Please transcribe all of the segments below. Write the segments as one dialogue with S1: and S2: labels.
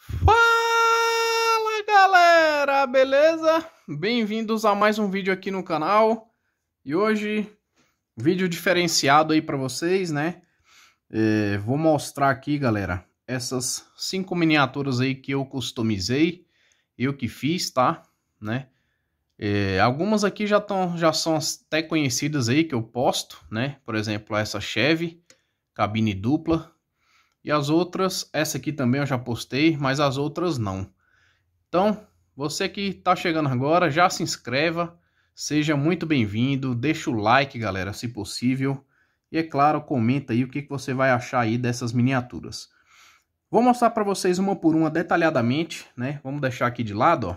S1: Fala galera, beleza? Bem-vindos a mais um vídeo aqui no canal e hoje vídeo diferenciado aí para vocês, né? É, vou mostrar aqui, galera, essas cinco miniaturas aí que eu customizei, eu que fiz, tá? Né? É, algumas aqui já, tão, já são até conhecidas aí que eu posto, né? Por exemplo, essa Chevy, cabine dupla, e as outras, essa aqui também eu já postei, mas as outras não. Então, você que está chegando agora, já se inscreva, seja muito bem-vindo, deixa o like, galera, se possível. E é claro, comenta aí o que, que você vai achar aí dessas miniaturas. Vou mostrar para vocês uma por uma detalhadamente, né? Vamos deixar aqui de lado, ó.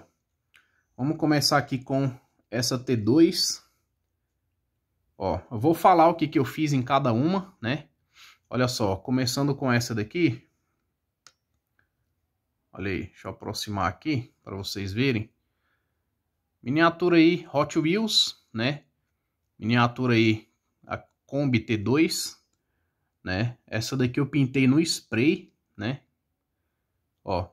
S1: Vamos começar aqui com essa T2. Ó, eu vou falar o que, que eu fiz em cada uma, né? Olha só, começando com essa daqui. Olha aí, deixa eu aproximar aqui para vocês verem. Miniatura aí Hot Wheels, né? Miniatura aí a Kombi T2, né? Essa daqui eu pintei no spray, né? Ó.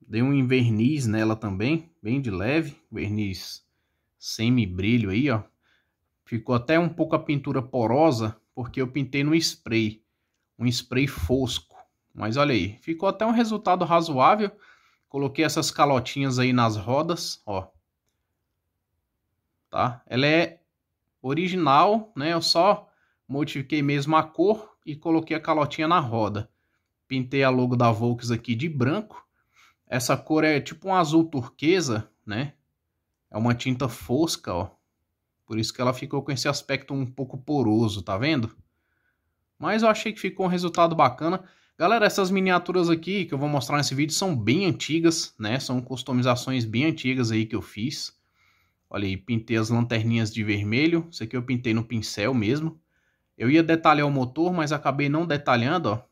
S1: Dei um verniz nela também, bem de leve, verniz semi-brilho aí, ó. Ficou até um pouco a pintura porosa, porque eu pintei no spray, um spray fosco. Mas olha aí, ficou até um resultado razoável. Coloquei essas calotinhas aí nas rodas, ó. Tá? Ela é original, né? Eu só modifiquei mesmo a cor e coloquei a calotinha na roda. Pintei a logo da Volks aqui de branco. Essa cor é tipo um azul turquesa, né? É uma tinta fosca, ó. Por isso que ela ficou com esse aspecto um pouco poroso, tá vendo? Mas eu achei que ficou um resultado bacana. Galera, essas miniaturas aqui que eu vou mostrar nesse vídeo são bem antigas, né? São customizações bem antigas aí que eu fiz. Olha aí, pintei as lanterninhas de vermelho. Isso aqui eu pintei no pincel mesmo. Eu ia detalhar o motor, mas acabei não detalhando, ó.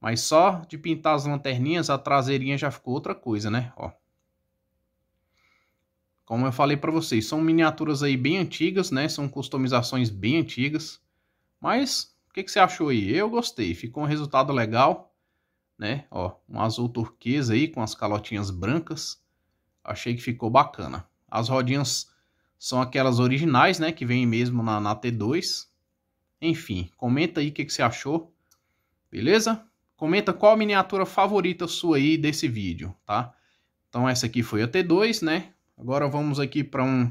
S1: Mas só de pintar as lanterninhas, a traseirinha já ficou outra coisa, né? Ó, como eu falei para vocês, são miniaturas aí bem antigas, né? São customizações bem antigas. Mas o que, que você achou aí? Eu gostei, ficou um resultado legal, né? Ó, um azul turquesa aí com as calotinhas brancas. Achei que ficou bacana. As rodinhas são aquelas originais, né, que vem mesmo na, na T2. Enfim, comenta aí o que, que você achou, beleza? Comenta qual miniatura favorita sua aí desse vídeo, tá? Então essa aqui foi a T2, né? Agora vamos aqui para um,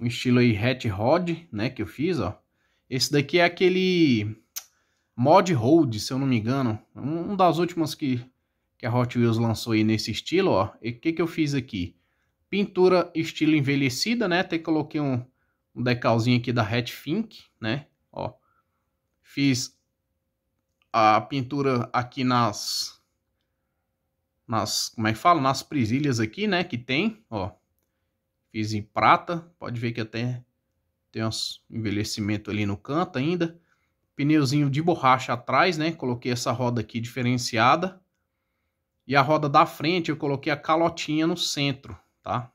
S1: um, estilo aí Hat Rod, né, que eu fiz, ó. Esse daqui é aquele Mod Hold, se eu não me engano. Um, um das últimas que, que a Hot Wheels lançou aí nesse estilo, ó. E o que que eu fiz aqui? Pintura estilo envelhecida, né, até coloquei um, um decalzinho aqui da Hatfink, né, ó. Fiz a pintura aqui nas nas, como é que fala? Nas presilhas aqui, né, que tem, ó. Fiz em prata, pode ver que até tem um envelhecimento ali no canto ainda. Pneuzinho de borracha atrás, né? Coloquei essa roda aqui diferenciada. E a roda da frente eu coloquei a calotinha no centro, tá?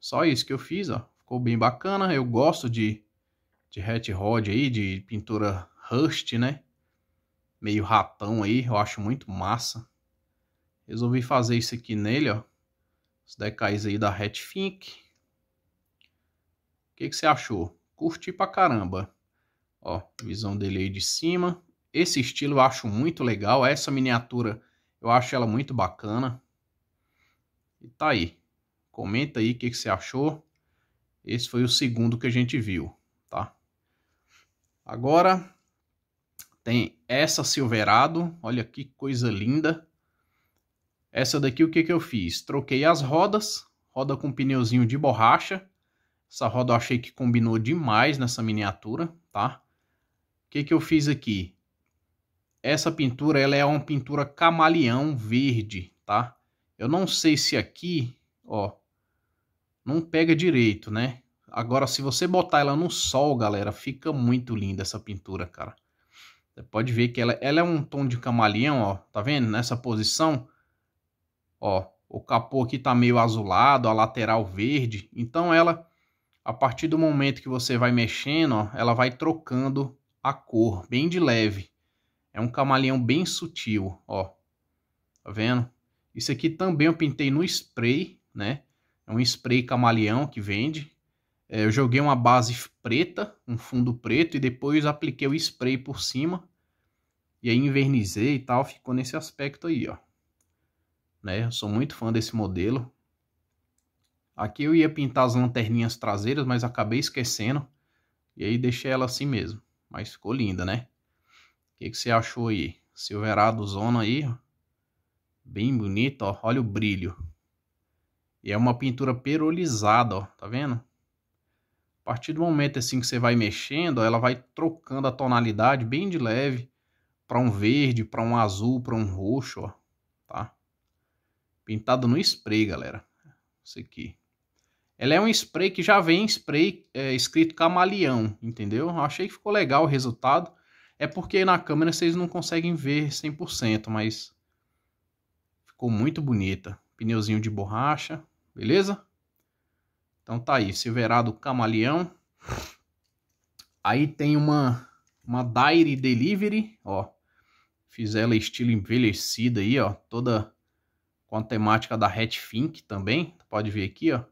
S1: Só isso que eu fiz, ó. Ficou bem bacana. Eu gosto de, de hat rod aí, de pintura rust, né? Meio ratão aí, eu acho muito massa. Resolvi fazer isso aqui nele, ó. Os decais aí da Hatfink. O que, que você achou? Curti pra caramba. Ó, visão dele aí de cima. Esse estilo eu acho muito legal. Essa miniatura eu acho ela muito bacana. E tá aí. Comenta aí o que, que você achou. Esse foi o segundo que a gente viu, tá? Agora tem essa Silverado. Olha que coisa linda. Essa daqui o que, que eu fiz? Troquei as rodas, roda com pneuzinho de borracha. Essa roda eu achei que combinou demais nessa miniatura, tá? O que, que eu fiz aqui? Essa pintura ela é uma pintura camaleão verde, tá? Eu não sei se aqui, ó, não pega direito, né? Agora, se você botar ela no sol, galera, fica muito linda essa pintura, cara. Você pode ver que ela, ela é um tom de camaleão, ó, tá vendo? Nessa posição, Ó, o capô aqui tá meio azulado, a lateral verde. Então ela, a partir do momento que você vai mexendo, ó, ela vai trocando a cor, bem de leve. É um camaleão bem sutil, ó. Tá vendo? Isso aqui também eu pintei no spray, né? É um spray camaleão que vende. É, eu joguei uma base preta, um fundo preto, e depois apliquei o spray por cima. E aí invernizei e tal, ficou nesse aspecto aí, ó né? Eu sou muito fã desse modelo. Aqui eu ia pintar as lanterninhas traseiras, mas acabei esquecendo. E aí deixei ela assim mesmo. Mas ficou linda, né? O que, que você achou aí? Silverado Zona aí. Bem bonito, ó. Olha o brilho. E é uma pintura perolizada, ó. Tá vendo? A partir do momento assim que você vai mexendo, ela vai trocando a tonalidade bem de leve para um verde, para um azul, para um roxo, ó. Pintado no spray, galera. Isso aqui. Ela é um spray que já vem em spray é, escrito camaleão, entendeu? Eu achei que ficou legal o resultado. É porque na câmera vocês não conseguem ver 100%, mas ficou muito bonita. Pneuzinho de borracha, beleza? Então tá aí, Silverado Camaleão. Aí tem uma, uma Dire Delivery, ó. Fiz ela estilo envelhecida aí, ó. Toda com a temática da Hatfink também. Pode ver aqui, ó.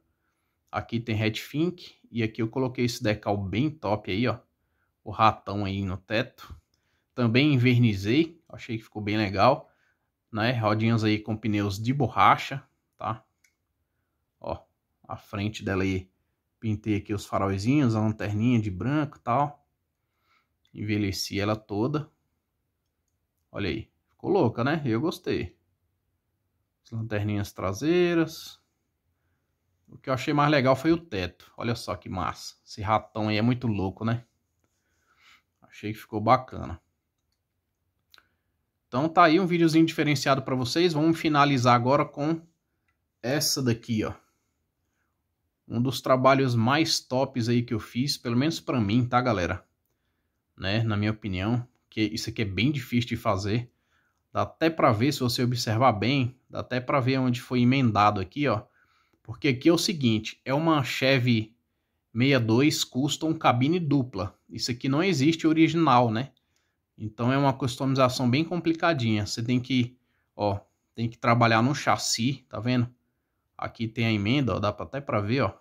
S1: Aqui tem Hatfink e aqui eu coloquei esse decal bem top aí, ó. O ratão aí no teto. Também invernizei, achei que ficou bem legal, né? Rodinhas aí com pneus de borracha, tá? Ó, a frente dela aí pintei aqui os farolzinhos, a lanterninha de branco e tal. Envelheci ela toda. Olha aí, ficou louca, né? Eu gostei as lanterninhas traseiras. O que eu achei mais legal foi o teto. Olha só que massa. Esse ratão aí é muito louco, né? Achei que ficou bacana. Então tá aí um videozinho diferenciado para vocês. Vamos finalizar agora com essa daqui, ó. Um dos trabalhos mais tops aí que eu fiz, pelo menos para mim, tá, galera? Né, na minha opinião, que isso aqui é bem difícil de fazer. Dá até para ver, se você observar bem, dá até para ver onde foi emendado aqui, ó. Porque aqui é o seguinte, é uma Chevy 62 Custom cabine dupla. Isso aqui não existe original, né? Então é uma customização bem complicadinha. Você tem que, ó, tem que trabalhar no chassi, tá vendo? Aqui tem a emenda, ó, dá até para ver, ó.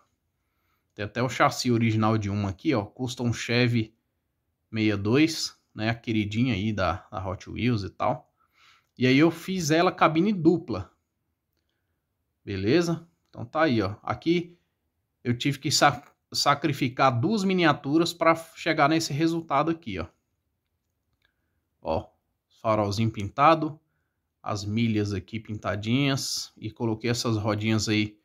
S1: Tem até o chassi original de uma aqui, ó, Custom Chevy 62, né? A queridinha aí da, da Hot Wheels e tal. E aí eu fiz ela cabine dupla. Beleza? Então tá aí, ó. Aqui eu tive que sacrificar duas miniaturas para chegar nesse resultado aqui, ó. Ó, farolzinho pintado, as milhas aqui pintadinhas e coloquei essas rodinhas aí,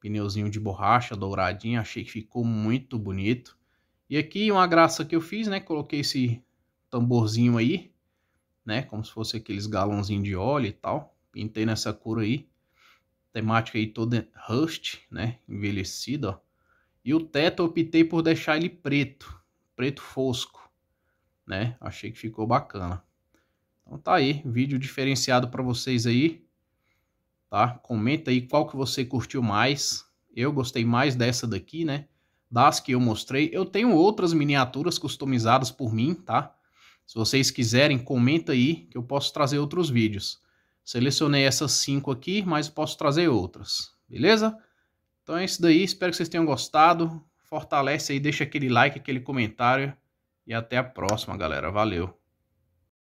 S1: pneuzinho de borracha douradinho, achei que ficou muito bonito. E aqui uma graça que eu fiz, né? Coloquei esse tamborzinho aí né? Como se fosse aqueles galãozinhos de óleo e tal. Pintei nessa cor aí. Temática aí toda rust, né? Envelhecida, ó. E o teto eu optei por deixar ele preto, preto fosco, né? Achei que ficou bacana. Então tá aí, vídeo diferenciado para vocês aí, tá? Comenta aí qual que você curtiu mais. Eu gostei mais dessa daqui, né? Das que eu mostrei. Eu tenho outras miniaturas customizadas por mim, tá? Se vocês quiserem, comenta aí que eu posso trazer outros vídeos. Selecionei essas cinco aqui, mas posso trazer outras, beleza? Então é isso daí, espero que vocês tenham gostado. Fortalece aí, deixa aquele like, aquele comentário e até a próxima, galera. Valeu!